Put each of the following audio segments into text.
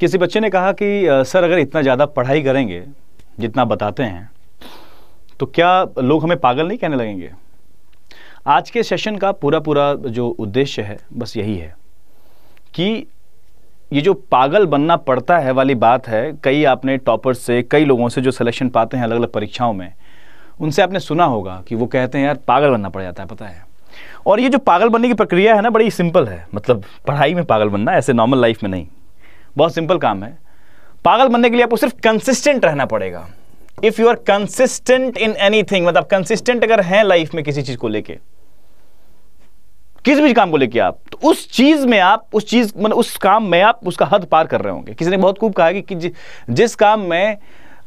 किसी बच्चे ने कहा कि सर अगर इतना ज़्यादा पढ़ाई करेंगे जितना बताते हैं तो क्या लोग हमें पागल नहीं कहने लगेंगे आज के सेशन का पूरा पूरा जो उद्देश्य है बस यही है कि ये जो पागल बनना पड़ता है वाली बात है कई आपने टॉपर्स से कई लोगों से जो सिलेक्शन पाते हैं अलग अलग परीक्षाओं में उनसे आपने सुना होगा कि वो कहते हैं यार पागल बनना पड़ जाता है पता है और ये जो पागल बनने की प्रक्रिया है ना बड़ी सिंपल है मतलब पढ़ाई में पागल बनना ऐसे नॉर्मल लाइफ में नहीं बहुत सिंपल काम है पागल बनने के लिए आपको सिर्फ कंसिस्टेंट रहना पड़ेगा if you are consistent in anything मतलब कंसिस्टेंट अगर हैं लाइफ में किसी चीज़ को लेके किसी भी काम को लेके आप तो उस चीज़ में आप उस चीज़ मतलब उस काम में आप उसका हद पार कर रहे होंगे किसी ने बहुत खूब कहा कि, कि जिस काम में आ,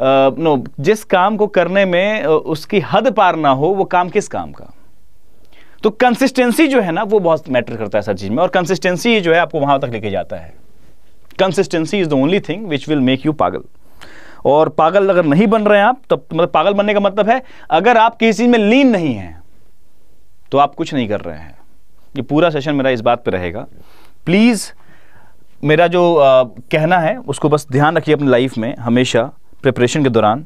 नो जिस काम को करने में उसकी हद पार ना हो वो काम किस काम का तो कंसिस्टेंसी जो है ना वो बहुत मैटर करता है सर चीज़ में और कंसिस्टेंसी जो है आपको वहां तक लेके जाता है consistency is the only thing which will make you पागल और पागल अगर नहीं बन रहे हैं आप तब मतलब पागल बनने का मतलब है अगर आप किसी चीज़ में लीन नहीं है तो आप कुछ नहीं कर रहे हैं ये पूरा सेशन मेरा इस बात पर रहेगा प्लीज़ मेरा जो आ, कहना है उसको बस ध्यान रखिए अपनी लाइफ में हमेशा प्रिपरेशन के दौरान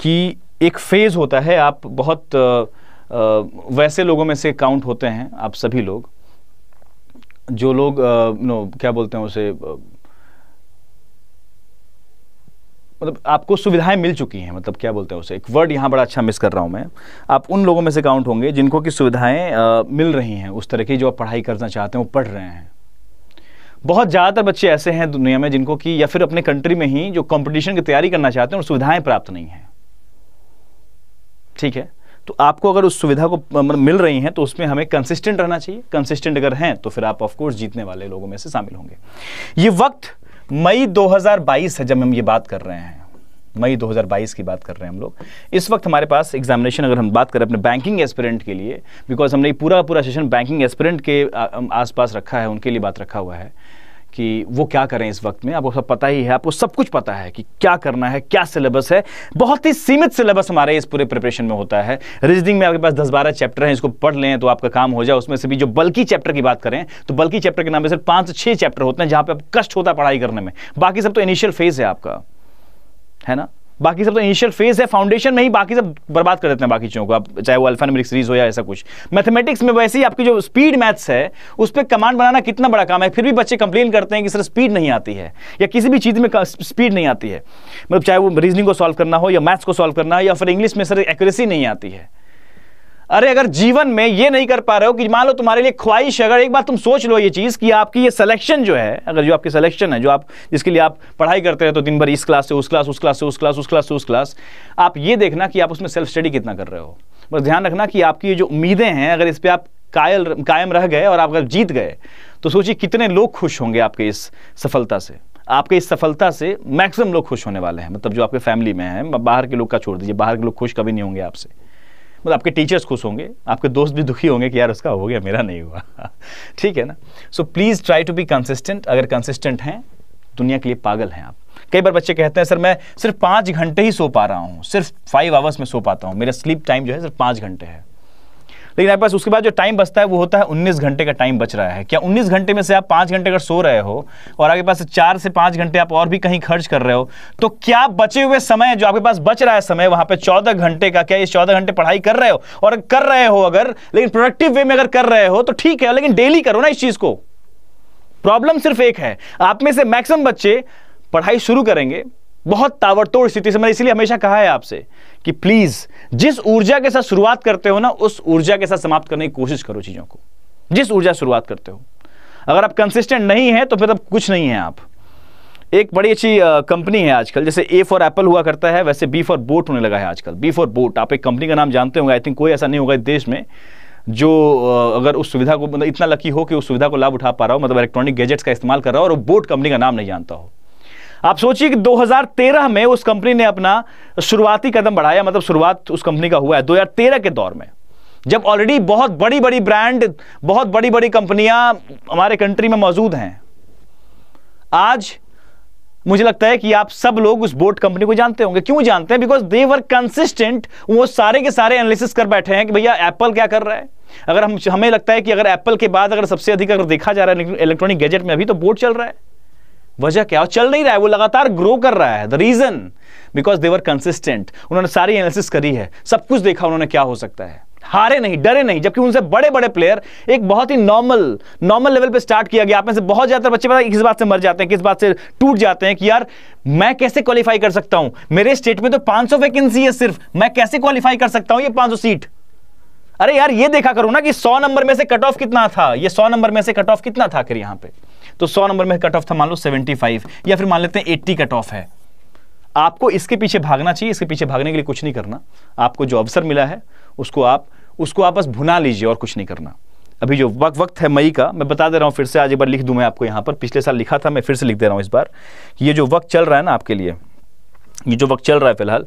कि एक फ़ेज़ होता है आप बहुत आ, आ, वैसे लोगों में से काउंट होते हैं आप सभी लोग जो लोग नो क्या बोलते हैं उसे मतलब आपको सुविधाएं मिल चुकी हैं मतलब क्या बोलते हैं उसे एक वर्ड यहाँ बड़ा अच्छा मिस कर रहा हूँ मैं आप उन लोगों में से काउंट होंगे जिनको की सुविधाएं मिल रही हैं उस तरह की जो आप पढ़ाई करना चाहते हैं वो पढ़ रहे हैं बहुत ज़्यादातर बच्चे ऐसे हैं दुनिया में जिनको कि या फिर अपने कंट्री में ही जो कॉम्पिटिशन की तैयारी करना चाहते हैं और सुविधाएं प्राप्त नहीं हैं ठीक है तो आपको अगर उस सुविधा को मतलब मिल रही हैं तो उसमें हमें कंसिस्टेंट रहना चाहिए कंसिस्टेंट अगर हैं तो फिर आप ऑफकोर्स जीतने वाले लोगों में से शामिल होंगे ये वक्त मई 2022 है जब हम ये बात कर रहे हैं मई 2022 की बात कर रहे हैं हम लोग इस वक्त हमारे पास एग्जामिनेशन अगर हम बात करें अपने बैंकिंग एस्पिरेंट के लिए बिकॉज हमने पूरा पूरा सेशन बैंकिंग एस्पिरेंट के आसपास रखा है उनके लिए बात रखा हुआ है कि वो क्या करें इस वक्त में आपको सब पता ही है आपको सब कुछ पता है कि क्या करना है क्या सिलेबस है बहुत ही सीमित सिलेबस हमारे इस पूरे प्रिपरेशन में होता है रीजनिंग में आपके पास दस बारह चैप्टर हैं इसको पढ़ लें तो आपका काम हो जाए उसमें से भी जो बल्कि चैप्टर की बात करें तो बल्कि चैप्टर के नाम पर सिर्फ पाँच चैप्टर होते हैं जहां पर कष्ट होता है पढ़ाई करने में बाकी सब तो इनिशियल फेज़ है आपका है ना बाकी सब तो इनिशियल फेज है फाउंडेशन में ही बाकी सब बर्बाद कर देते हैं बाकी चीज़ों को आप चाहे वो अल्फानमरिक सीरीज हो या ऐसा कुछ मैथमेटिक्स में वैसे ही आपकी जो स्पीड मैथ्स है उस पर कमांड बनाना कितना बड़ा काम है फिर भी बच्चे कंप्लेन करते हैं कि सर स्पीड नहीं आती है या किसी भी चीज़ में स्पीड नहीं आती है मतलब चाहे वो रीजनिंग को सॉल्व करना हो या मैथ्स को सॉल्व करना हो या फिर इंग्लिश में सर एक्यूरेसी नहीं आती है अरे अगर जीवन में ये नहीं कर पा रहे हो कि मान लो तुम्हारे लिए ख्वाहिश है अगर एक बार तुम सोच लो ये चीज़ कि आपकी ये सिलेक्शन जो है अगर जो आपकी सिलेक्शन है जो आप जिसके लिए आप पढ़ाई करते रहे तो दिन भर इस क्लास से उस क्लास उस क्लास से उस क्लास उस क्लास से उस क्लास आप ये देखना कि आप उसमें सेल्फ स्टडी कितना कर रहे हो बस ध्यान रखना कि आपकी जो उम्मीदें हैं अगर इस पर आप कायल कायम रह गए और आप अगर जीत गए तो सोचिए कितने लोग खुश होंगे आपके इस सफलता से आपके इस सफलता से मैक्सिमम लोग खुश होने वाले हैं मतलब जो आपके फैमिली में हैं बाहर के लोग का छोड़ दीजिए बाहर के लोग खुश कभी नहीं होंगे आपसे मतलब आपके टीचर्स खुश होंगे आपके दोस्त भी दुखी होंगे कि यार उसका हो गया मेरा नहीं हुआ ठीक है ना so please try to be consistent अगर कंसिस्टेंट हैं दुनिया के लिए पागल हैं आप कई बार बच्चे कहते हैं सर मैं सिर्फ पाँच घंटे ही सो पा रहा हूँ सिर्फ फाइव आवर्स में सो पाता हूँ मेरा स्लीप टाइम जो है सिर्फ पाँच घंटे है लेकिन आपके पास उसके बाद जो टाइम बचता है वो होता है उन्नीस घंटे का टाइम बच रहा है क्या उन्नीस घंटे में से आप पाँच घंटे अगर सो रहे हो और आपके पास चार से पाँच घंटे आप और भी कहीं खर्च कर रहे हो तो क्या बचे हुए समय जो आपके पास बच रहा है समय वहाँ पर चौदह घंटे का क्या ये चौदह घंटे पढ़ाई कर रहे हो और कर रहे हो अगर लेकिन प्रोडक्टिव वे में अगर कर रहे हो तो ठीक है लेकिन डेली करो ना इस चीज़ को प्रॉब्लम सिर्फ एक है आप में से मैक्सिमम बच्चे पढ़ाई शुरू करेंगे बहुत ताबड़तोड़ स्थिति से मैंने इसलिए हमेशा कहा है आपसे कि प्लीज जिस ऊर्जा के साथ शुरुआत करते हो ना उस ऊर्जा के साथ समाप्त करने की कोशिश करो चीजों को जिस ऊर्जा शुरुआत करते हो अगर आप कंसिस्टेंट नहीं है तो फिर अब कुछ नहीं है आप एक बड़ी अच्छी कंपनी है आजकल जैसे ए फॉर एप्पल हुआ करता है वैसे बी फॉर बोट होने लगा है आजकल बी फॉर बोट आप एक कंपनी का नाम जानते होंगे आई थिंक कोई ऐसा नहीं होगा इस देश में जो अगर उस सुविधा को मतलब इतना लकी हो कि उस सुविधा को लाभ उठा पा रहा हो मतलब इलेक्ट्रॉनिक गैजेट्स का इस्तेमाल कर रहा हो और वो बोट कंपनी का नाम नहीं जानता हो आप सोचिए कि 2013 में उस कंपनी ने अपना शुरुआती कदम बढ़ाया मतलब शुरुआत उस कंपनी का हुआ है 2013 के दौर में जब ऑलरेडी बहुत बड़ी बड़ी ब्रांड बहुत बड़ी बड़ी कंपनियां हमारे कंट्री में मौजूद हैं आज मुझे लगता है कि आप सब लोग उस बोट कंपनी को जानते होंगे क्यों जानते हैं बिकॉज दे वर कंसिस्टेंट वो सारे के सारे एनालिसिस कर बैठे हैं कि भैया एप्पल क्या कर रहा है अगर हम हमें लगता है कि अगर एप्पल के बाद अगर सबसे अधिक अगर देखा जा रहा है इलेक्ट्रॉनिक गैजेट में अभी तो बोट चल रहा है वजह क्या चल नहीं रहा है वो लगातार ग्रो कर रहा है the reason because they're consistent उन्होंने सारी एनालिसिस करी है सब कुछ देखा उन्होंने क्या हो सकता है हारे नहीं डरे नहीं जबकि उनसे बड़े बड़े प्लेयर एक बहुत ही नॉर्मल नॉर्मल लेवल पे स्टार्ट किया गया आप में से बहुत ज्यादा बच्चे पता है किस बात से मर जाते हैं किस बात से टूट जाते हैं कि यार मैं कैसे क्वालिफाई कर सकता हूं मेरे स्टेट में तो 500 वैकेंसी है सिर्फ मैं कैसे क्वालिफाई कर सकता हूं ये सौ सीट अरे यार ये देखा करो ना कि सौ नंबर में से कट ऑफ कितना था ये सौ नंबर में से कट ऑफ कितना था आखिर यहां पर तो सौ नंबर में कट ऑफ था मान लो सेवेंटी फाइव या फिर मान लेते हैं एट्टी कट ऑफ है आपको इसके पीछे भागना चाहिए इसके पीछे भागने के लिए कुछ नहीं करना आपको जो अवसर मिला है उसको आप उसको आप बस भुना लीजिए और कुछ नहीं करना अभी जो वक्त वक्त है मई का मैं बता दे रहा हूँ फिर से आज एक बार लिख दूँ मैं आपको यहाँ पर पिछले साल लिखा था मैं फिर से लिख दे रहा हूँ इस बार ये जो वक्त चल रहा है ना आपके लिए ये जो वक्त चल रहा है फिलहाल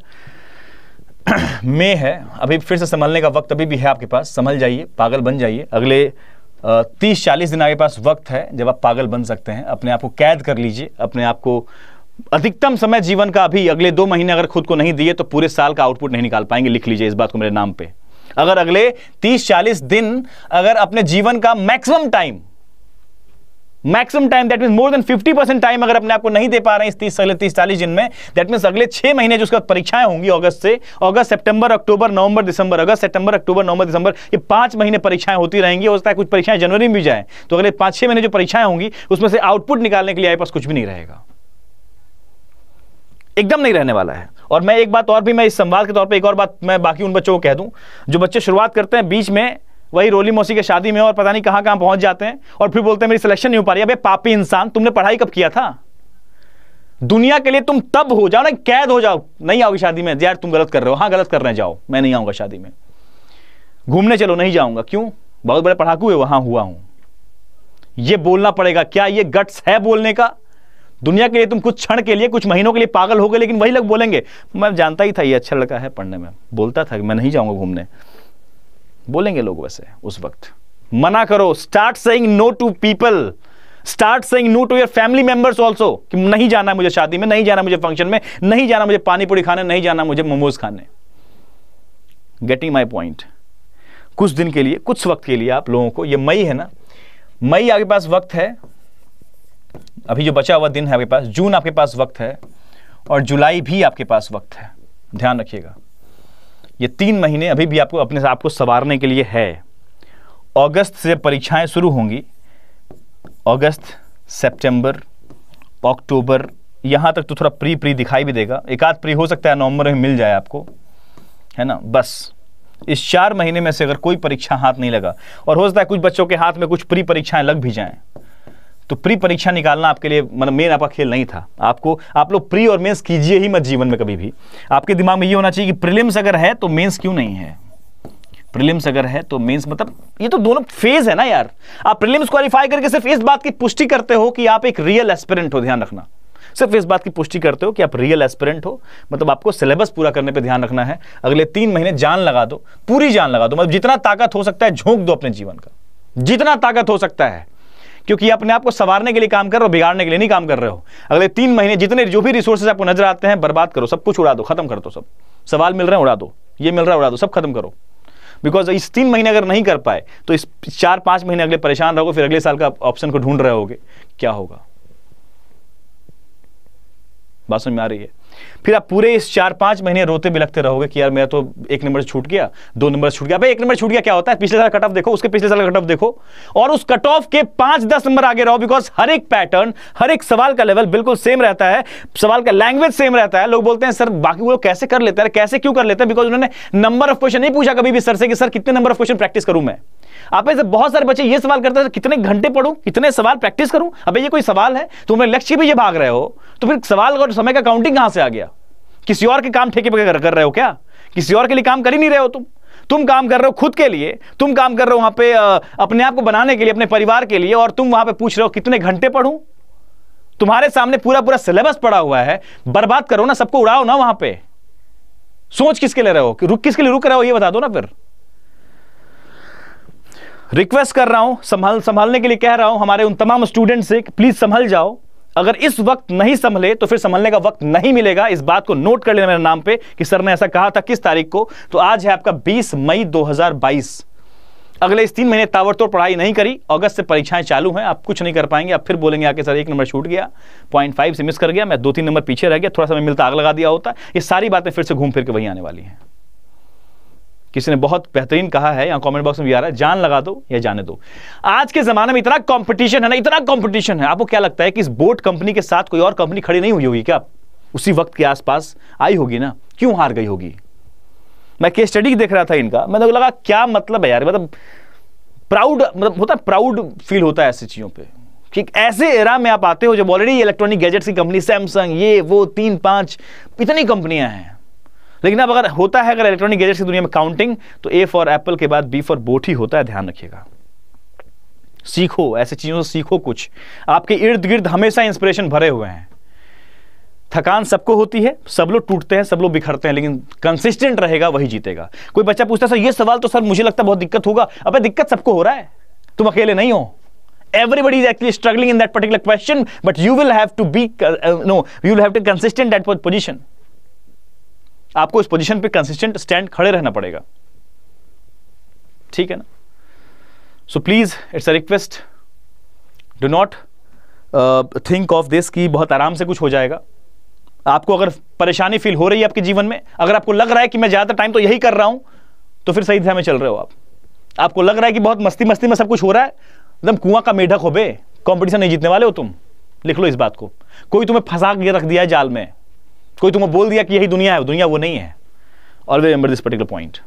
मई है अभी फिर से संभलने का वक्त अभी भी है आपके पास संभल जाइए पागल बन जाइए अगले तीस चालीस दिन आपके पास वक्त है जब आप पागल बन सकते हैं अपने आप को कैद कर लीजिए अपने आप को अधिकतम समय जीवन का अभी अगले दो महीने अगर खुद को नहीं दिए तो पूरे साल का आउटपुट नहीं निकाल पाएंगे लिख लीजिए इस बात को मेरे नाम पे अगर अगले तीस चालीस दिन अगर अपने जीवन का maximum time maximum time that mean more than 50 percent time अगर अपने आपको नहीं दे पा रहे हैं इस तीस अगले तीस चालीस दिन में दैट मीन अगले छह महीने जो उसका परीक्षाएं होंगी अगस्त से अगस्त सितंबर अक्टूबर नवंबर दिसंबर अगस्त सितंबर अक्टूबर नवंबर दिसंबर ये पांच महीने परीक्षाएं होती रहेंगी हो सकता है कुछ परीक्षाएं जनवरी में भी जाए तो अगले पांच छह महीने जो परीक्षाएं होंगी उसमें से आउटपुट निकालने के लिए आए पास कुछ भी नहीं रहेगा एकदम नहीं रहने वाला है और मैं एक बात और भी मैं इस संवाद के तौर पर एक और बात मैं बाकी उन बच्चों को कह दूं जो बच्चे शुरुआत करते हैं बीच में वही रोली मौसी के शादी में और पता नहीं कहां कहां पहुंच जाते हैं और फिर बोलते हैं मेरी सिलेक्शन नहीं हो पा रही अबे पापी इंसान तुमने पढ़ाई कब किया था दुनिया के लिए तुम तब हो जाओ ना कैद हो जाओ नहीं आओगी शादी में यार तुम गलत कर रहे हो हाँ गलत कर रहे जाओ मैं नहीं आऊंगा शादी में घूमने चलो नहीं जाऊंगा क्यों बहुत बड़े पढ़ाकू है वहां हुआ हूं ये बोलना पड़ेगा क्या ये गट्स है बोलने का दुनिया के लिए तुम कुछ क्षण के लिए कुछ महीनों के लिए पागल हो गए लेकिन वही लोग बोलेंगे मैं जानता ही था ये अच्छा लड़का है पढ़ने में बोलता था कि मैं नहीं जाऊंगा घूमने बोलेंगे लोग वैसे उस वक्त मना करो start saying no to people start saying no to your family members also कि नहीं जाना मुझे शादी में नहीं जाना मुझे फंक्शन में नहीं जाना मुझे पानी पूरी खाने नहीं जाना मुझे मोमोज खाने गेटिंग माई पॉइंट कुछ दिन के लिए कुछ वक्त के लिए आप लोगों को ये मई है ना मई आपके पास वक्त है अभी जो बचा हुआ दिन है आपके पास जून आपके पास वक्त है और जुलाई भी आपके पास वक्त है ध्यान रखिएगा ये तीन महीने अभी भी आपको अपने आप को संवारने के लिए है अगस्त से परीक्षाएं शुरू होंगी अगस्त सितंबर अक्टूबर यहाँ तक तो थोड़ा प्री प्री दिखाई भी देगा एक आध प्री हो सकता है नवंबर में मिल जाए आपको है ना बस इस चार महीने में से अगर कोई परीक्षा हाथ नहीं लगा और हो सकता है कुछ बच्चों के हाथ में कुछ प्री परीक्षाएं लग भी जाएं तो प्री परीक्षा निकालना आपके लिए मतलब मेन आपका खेल नहीं था आपको आप लोग प्री और मेंस कीजिए ही मत जीवन में कभी भी आपके दिमाग में ये होना चाहिए कि प्रीलिम्स अगर है तो मेंस क्यों नहीं है प्रीलिम्स अगर है तो मेंस मतलब ये तो दोनों फेज है ना यार आप प्रीलिम्स क्वालिफाई करके सिर्फ इस बात की पुष्टि करते हो कि आप एक रियल एस्पिरेंट हो ध्यान रखना सिर्फ इस बात की पुष्टि करते हो कि आप रियल एस्पिरेंट हो मतलब आपको सिलेबस पूरा करने पे ध्यान रखना है अगले तीन महीने जान लगा दो पूरी जान लगा दो मतलब जितना ताकत हो सकता है झोंक दो अपने जीवन का जितना ताकत हो सकता है क्योंकि अपने आप को संवारने के लिए काम कर रहे हो बिगाड़ने के लिए नहीं काम कर रहे हो अगले तीन महीने जितने जो भी रिसोर्सेज आपको नजर आते हैं बर्बाद करो सब कुछ उड़ा दो खत्म कर दो सब सवाल मिल रहे हैं उड़ा दो ये मिल रहा है उड़ा दो सब खत्म करो बिकॉज इस तीन महीने अगर नहीं कर पाए तो इस चार पांच महीने अगले परेशान रहोगे फिर अगले साल का ऑप्शन को ढूंढ रहे होगे क्या होगा बात समझ में आ रही है फिर आप पूरे इस चार पांच महीने रोते बिलखते रहोगे कि यार मेरा तो एक नंबर छूट गया दो नंबर छूट गया भाई एक नंबर छूट गया क्या होता है पिछले साल कट ऑफ देखो उसके पिछले साल कट ऑफ देखो और उस कट ऑफ के पांच दस नंबर आगे रहो बिकॉज हर एक पैटर्न हर एक सवाल का लेवल बिल्कुल सेम रहता है सवाल का लैंग्वेज सेम रहता है लोग बोलते हैं सर बाकी वो कैसे कर लेते हैं कैसे क्यों कर लेते हैं बिकॉज उन्होंने नंबर ऑफ क्वेश्चन नहीं पूछा कभी भी सर से कि सर कितने नंबर ऑफ क्वेश्चन प्रैक्टिस करूं मैं आप में से बहुत सारे बच्चे ये सवाल करते हैं तो कितने घंटे पढ़ूं कितने सवाल प्रैक्टिस करूं अबे ये कोई सवाल है तो तुम लक्ष्य भी ये भाग रहे हो तो फिर सवाल और समय का काउंटिंग कहां से आ गया किसी और के काम ठेके पर कर रहे हो क्या किसी और के लिए काम कर ही नहीं रहे हो तुम तुम काम कर रहे हो खुद के लिए तुम काम कर रहे हो वहां पे अपने आप को बनाने के लिए अपने परिवार के लिए और तुम वहां पे पूछ रहे हो कितने घंटे पढ़ू तुम्हारे सामने पूरा पूरा सिलेबस पड़ा हुआ है बर्बाद करो ना सबको उड़ाओ ना वहां पे सोच किसके लिए रहे हो रुक किसके लिए रुक रहे हो ये बता दो ना फिर रिक्वेस्ट कर रहा हूं संभाल संभालने के लिए कह रहा हूं हमारे उन तमाम स्टूडेंट से प्लीज संभल जाओ अगर इस वक्त नहीं संभले तो फिर संभलने का वक्त नहीं मिलेगा इस बात को नोट कर लेना मेरे नाम पे कि सर ने ऐसा कहा था किस तारीख को तो आज है आपका 20 मई 2022 अगले इस तीन महीने ताबड़तोड़ पढ़ाई नहीं करी अगस्त से परीक्षाएं चालू हैं आप कुछ नहीं कर पाएंगे आप फिर बोलेंगे आके सर एक नंबर छूट गया पॉइंट फाइव से मिस कर गया मैं दो तीन नंबर पीछे रह गया थोड़ा सा मैं मिलता आग लगा दिया होता ये सारी बातें फिर से घूम फिर के वहीं आने वाली हैं किसी ने बहुत बेहतरीन कहा है यहाँ कमेंट बॉक्स में भी आ रहा है जान लगा दो या जाने दो आज के जमाने में इतना कंपटीशन है ना इतना कंपटीशन है आपको क्या लगता है कि इस बोट कंपनी के साथ कोई और कंपनी खड़ी नहीं हुई होगी क्या उसी वक्त के आसपास आई होगी ना क्यों हार गई होगी मैं केस स्टडी देख रहा था इनका मैंने लगा क्या मतलब है यार मतलब प्राउड मतलब होता है प्राउड फील होता है ऐसी चीज़ों पर ठीक ऐसे एरा में आप आते हो जब ऑलरेडी इलेक्ट्रॉनिक गैजेट्स की कंपनी सैमसंग ये वो तीन पाँच इतनी कंपनियां हैं लेकिन अब अगर होता है अगर इलेक्ट्रॉनिक गैजेट्स की दुनिया में काउंटिंग तो ए फॉर एप्पल के बाद बी फॉर बोट ही होता है ध्यान रखिएगा सीखो ऐसी चीज़ों से सीखो कुछ आपके इर्द गिर्द हमेशा इंस्पिरेशन भरे हुए हैं थकान सबको होती है सब लोग टूटते हैं सब लोग बिखरते हैं लेकिन कंसिस्टेंट रहेगा वही जीतेगा कोई बच्चा पूछता है सर ये सवाल तो सर मुझे लगता है बहुत दिक्कत होगा अबे दिक्कत सबको हो रहा है तुम अकेले नहीं हो everybody is actually struggling in that particular question but you will have to be no you will have to consistent that position आपको इस पोजीशन पे कंसिस्टेंट स्टैंड खड़े रहना पड़ेगा ठीक है ना so please it's a request do not think of this कि बहुत आराम से कुछ हो जाएगा आपको अगर परेशानी फील हो रही है आपके जीवन में अगर आपको लग रहा है कि मैं ज़्यादा टाइम तो यही कर रहा हूं तो फिर सही दिशा में चल रहे हो आप आपको लग रहा है कि बहुत मस्ती मस्ती में सब कुछ हो रहा है एकदम कुआं का मेढक हो बे कंपटीशन नहीं जीतने वाले हो तुम लिख लो इस बात को कोई तुम्हें फंसा के रख दिया है जाल में कोई तुम्हें बोल दिया कि यही दुनिया है दुनिया वो नहीं है always remember this particular point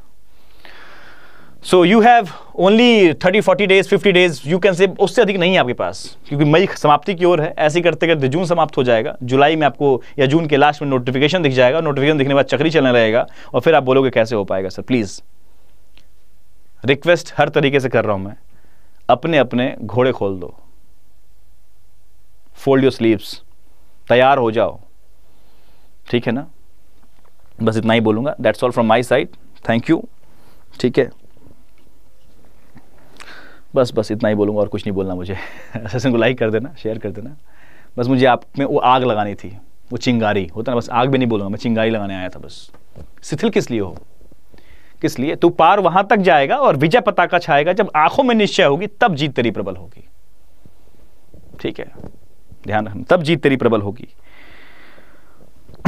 so you have only thirty forty days fifty days you can say उससे अधिक नहीं है आपके पास क्योंकि मई समाप्ति की ओर है ऐसे करते करते जून समाप्त हो जाएगा जुलाई में आपको या जून के लास्ट में नोटिफिकेशन दिख जाएगा नोटिफिकेशन दिखने के बाद चक्री चलने रहेगा और फिर आप बोलोगे कैसे हो पाएगा सर प्लीज़ रिक्वेस्ट हर तरीके से कर रहा हूं मैं अपने अपने घोड़े खोल दो फोल्ड योर स्लीव्स तैयार हो जाओ ठीक है ना बस इतना ही बोलूँगा that's all from my side thank you ठीक है बस बस इतना ही बोलूँगा और कुछ नहीं बोलना मुझे सेशन को लाइक कर देना शेयर कर देना बस मुझे आप में वो आग लगानी थी वो चिंगारी होता ना बस आग भी नहीं बोलूँगा मैं चिंगारी लगाने आया था बस शिथिल किस लिए हो किस लिए तू पार वहां तक जाएगा और विजय पताका छाएगा जब आंखों में निश्चय होगी तब जीत तेरी प्रबल होगी ठीक है ध्यान रखना तब जीत तेरी प्रबल होगी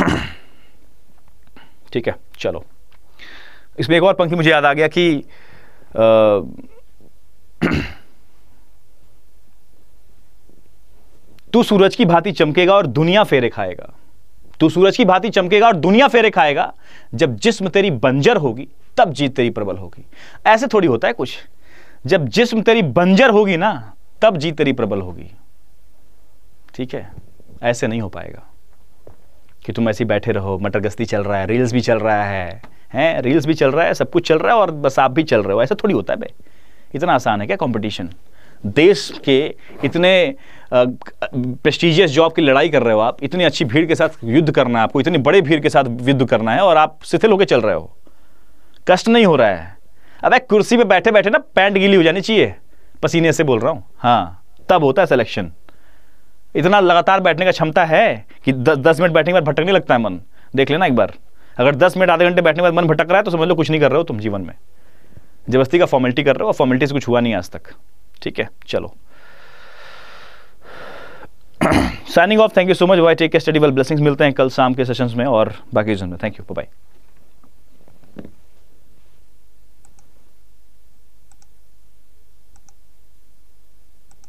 ठीक है चलो इसमें एक और पंक्ति मुझे याद आ गया कि तू सूरज की भांति चमकेगा और दुनिया फेरे खाएगा तू सूरज की भांति चमकेगा और दुनिया फेरे खाएगा जब जिस्म तेरी बंजर होगी तब जीत तेरी प्रबल होगी ऐसे थोड़ी होता है कुछ जब जिस्म तेरी बंजर होगी ना तब जीत तेरी प्रबल होगी ठीक है ऐसे नहीं हो पाएगा कि तुम ऐसे ही बैठे रहो मटर गस्ती चल रहा है रील्स भी चल रहा है हैं रील्स भी चल रहा है सब कुछ चल रहा है और बस आप भी चल रहे हो ऐसा थोड़ी होता है भाई इतना आसान है क्या कंपटीशन देश के इतने प्रेस्टिजियस जॉब की लड़ाई कर रहे हो आप इतनी अच्छी भीड़ के साथ युद्ध करना है आपको इतनी बड़े भीड़ के साथ युद्ध करना है और आप शिथिल होकर चल रहे हो कष्ट नहीं हो रहा है अब कुर्सी पर बैठे बैठे ना पैंट गीली हो जानी चाहिए पसीने से बोल रहा हूँ हाँ तब होता है सिलेक्शन इतना लगातार बैठने का क्षमता है कि दस मिनट बैठने के बाद भटकने लगता है मन देख लेना एक बार अगर दस मिनट आधे घंटे बैठने के बाद मन भटक रहा है तो समझ लो कुछ नहीं कर रहे हो तुम जीवन में जबस्ती का फॉर्मेलिटी कर रहे हो और फॉर्मेलिटी से कुछ हुआ नहीं आज तक ठीक है चलो signing off thank you so much वाई टेक के स्टडी वेल ब्लेसिंग्स मिलते हैं कल शाम के सेशंस में और बाकी में थैंक यू बाय